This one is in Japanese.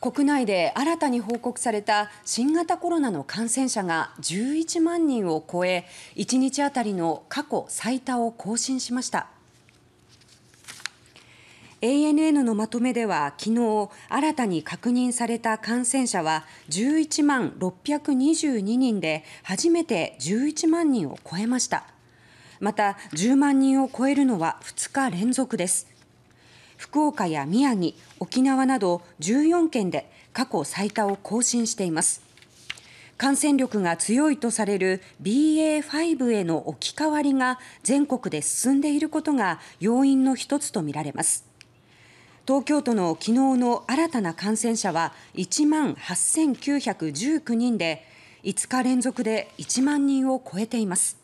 国内で新たに報告された新型コロナの感染者が11万人を超え1日当たりの過去最多を更新しました。ANN のまとめでは昨日新たに確認された感染者は11万622人で初めて11万人を超えましたまた10万人を超えるのは2日連続です福岡や宮城、沖縄など14県で過去最多を更新しています。感染力が強いとされる BA.5 への置き換わりが全国で進んでいることが要因の一つとみられます。東京都の昨日の新たな感染者は1万8919人で5日連続で1万人を超えています。